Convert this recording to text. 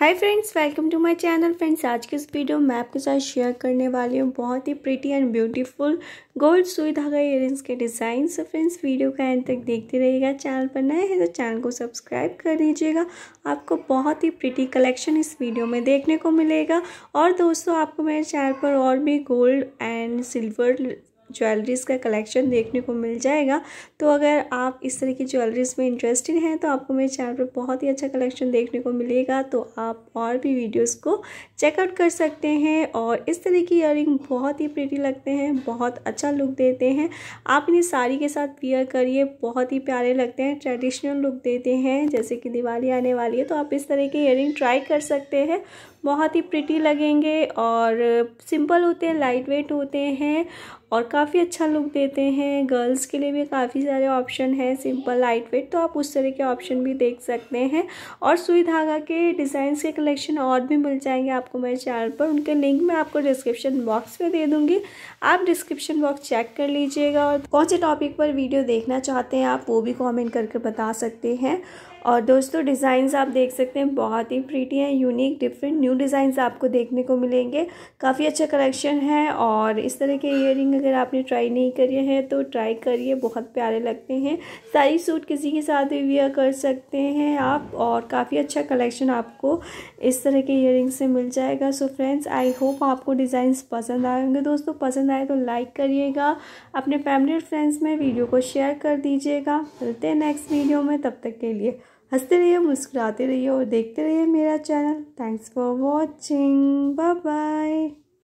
hi friends welcome to my channel friends आज के इस वीडियो मैं आपके साथ शेयर करने वाली हूँ बहुत ही प्रिटी एंड ब्यूटीफुल गोल्ड सुई धागा इयर के डिज़ाइन सो फ्रेंड्स वीडियो का एंड तक देखते रहिएगा चैनल पर नए हैं तो चैनल को सब्सक्राइब कर दीजिएगा आपको बहुत ही प्रिटी कलेक्शन इस वीडियो में देखने को मिलेगा और दोस्तों आपको मेरे चैनल पर और भी गोल्ड एंड सिल्वर ज्वेलरीज़ का कलेक्शन देखने को मिल जाएगा तो अगर आप इस तरह की ज्वेलरीज़ में इंटरेस्टेड हैं तो आपको मेरे चैनल पर बहुत ही अच्छा कलेक्शन देखने को मिलेगा तो आप और भी वीडियोस को चेकआउट कर सकते हैं और इस तरह की इयर बहुत ही प्रीटी लगते हैं बहुत अच्छा लुक देते हैं आप इन्हें साड़ी के साथ वियर करिए बहुत ही प्यारे लगते हैं ट्रेडिशनल लुक देते हैं जैसे कि दिवाली आने वाली है तो आप इस तरह के इयर ट्राई कर सकते हैं बहुत ही प्रिटी लगेंगे और सिंपल होते हैं लाइट वेट होते हैं और काफ़ी अच्छा लुक देते हैं गर्ल्स के लिए भी काफ़ी सारे ऑप्शन हैं सिंपल लाइट वेट तो आप उस तरह के ऑप्शन भी देख सकते हैं और सुई धागा के डिज़ाइंस के कलेक्शन और भी मिल जाएंगे आपको मेरे चैनल पर उनके लिंक मैं आपको डिस्क्रिप्शन बॉक्स में दे दूँगी आप डिस्क्रिप्शन बॉक्स चेक कर लीजिएगा और कौन से टॉपिक पर वीडियो देखना चाहते हैं आप वो भी कॉमेंट करके बता सकते हैं और दोस्तों डिज़ाइंस आप देख सकते हैं बहुत ही प्रीटी हैं यूनिक डिफरेंट न्यू डिज़ाइंस आपको देखने को मिलेंगे काफ़ी अच्छा कलेक्शन है और इस तरह के ईयर अगर आपने ट्राई नहीं करिए हैं तो ट्राई करिए बहुत प्यारे लगते हैं सारी सूट किसी के साथ भी वेयर कर सकते हैं आप और काफ़ी अच्छा कलेक्शन आपको इस तरह के ईयर से मिल जाएगा सो फ्रेंड्स आई होप आपको डिज़ाइंस पसंद आए होंगे दोस्तों पसंद आए तो लाइक करिएगा अपने फैमिली और फ्रेंड्स में वीडियो को शेयर कर दीजिएगा मिलते हैं नेक्स्ट वीडियो में तब तक के लिए हंसते रहिए मुस्कुराते रहिए और देखते रहिए मेरा channel thanks for watching bye bye